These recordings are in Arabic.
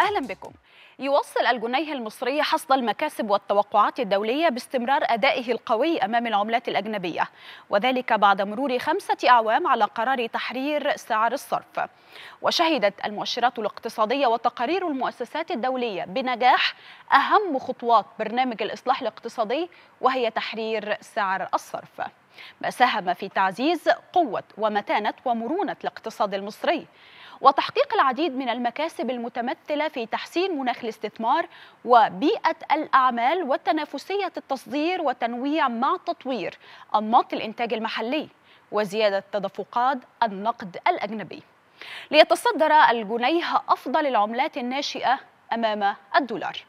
أهلا بكم يواصل الجنيه المصري حصد المكاسب والتوقعات الدولية باستمرار أدائه القوي أمام العملات الأجنبية وذلك بعد مرور خمسة أعوام على قرار تحرير سعر الصرف وشهدت المؤشرات الاقتصادية وتقارير المؤسسات الدولية بنجاح أهم خطوات برنامج الإصلاح الاقتصادي وهي تحرير سعر الصرف ما ساهم في تعزيز قوة ومتانة ومرونة الاقتصاد المصري وتحقيق العديد من المكاسب المتمثلة في تحسين مناخ الاستثمار وبيئة الأعمال وتنافسية التصدير وتنويع مع تطوير أنماط الإنتاج المحلي وزيادة تدفقات النقد الأجنبي ليتصدر الجنيه أفضل العملات الناشئة أمام الدولار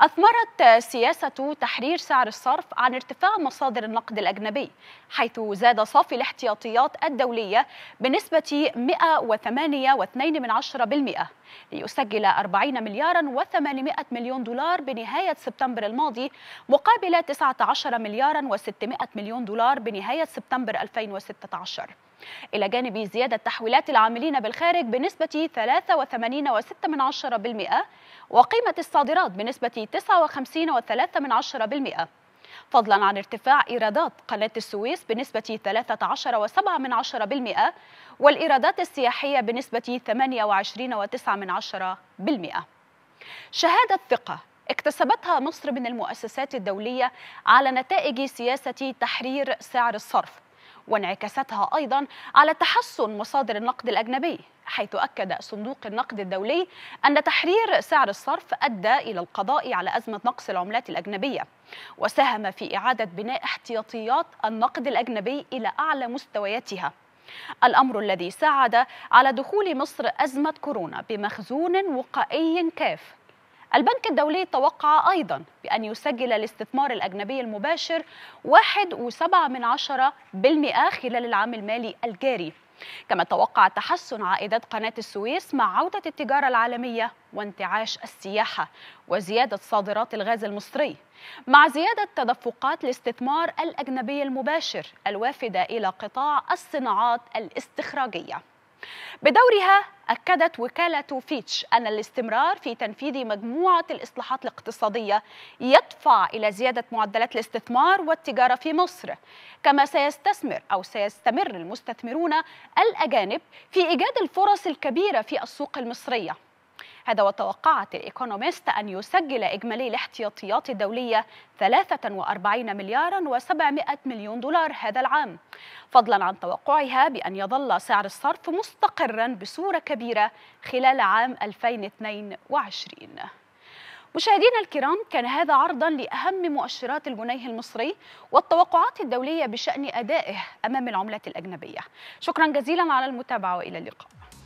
أثمرت سياسة تحرير سعر الصرف عن ارتفاع مصادر النقد الأجنبي حيث زاد صافي الاحتياطيات الدولية بنسبة 108.2% ليسجل 40 مليارا و800 مليون دولار بنهاية سبتمبر الماضي مقابل 19 مليارا و600 مليون دولار بنهاية سبتمبر 2016 إلى جانب زيادة تحويلات العاملين بالخارج بنسبة 83.6% وقيمة الصادرات بنسبة 59.3% فضلا عن ارتفاع إيرادات قناة السويس بنسبة 13.7% والإيرادات السياحية بنسبة 28.9% شهادة ثقة اكتسبتها مصر من المؤسسات الدولية على نتائج سياسة تحرير سعر الصرف وانعكاساتها أيضا على تحسن مصادر النقد الأجنبي حيث أكد صندوق النقد الدولي أن تحرير سعر الصرف أدى إلى القضاء على أزمة نقص العملات الأجنبية وساهم في إعادة بناء احتياطيات النقد الأجنبي إلى أعلى مستوياتها الأمر الذي ساعد على دخول مصر أزمة كورونا بمخزون وقائي كاف البنك الدولي توقع أيضا بأن يسجل الاستثمار الأجنبي المباشر 1.7% خلال العام المالي الجاري كما توقع تحسن عائدات قناة السويس مع عودة التجارة العالمية وانتعاش السياحة وزيادة صادرات الغاز المصري مع زيادة تدفقات الاستثمار الأجنبي المباشر الوافدة إلى قطاع الصناعات الاستخراجية بدورها أكدت وكالة فيتش أن الاستمرار في تنفيذ مجموعة الإصلاحات الاقتصادية يدفع إلى زيادة معدلات الاستثمار والتجارة في مصر كما سيستثمر أو سيستمر المستثمرون الأجانب في إيجاد الفرص الكبيرة في السوق المصرية هذا وتوقعت الإيكونوميست أن يسجل إجمالي الاحتياطيات الدولية 43 مليارا و700 مليون دولار هذا العام فضلا عن توقعها بأن يظل سعر الصرف مستقرا بصورة كبيرة خلال عام 2022 مشاهدينا الكرام كان هذا عرضا لأهم مؤشرات الجنيه المصري والتوقعات الدولية بشأن أدائه أمام العملة الأجنبية شكرا جزيلا على المتابعة وإلى اللقاء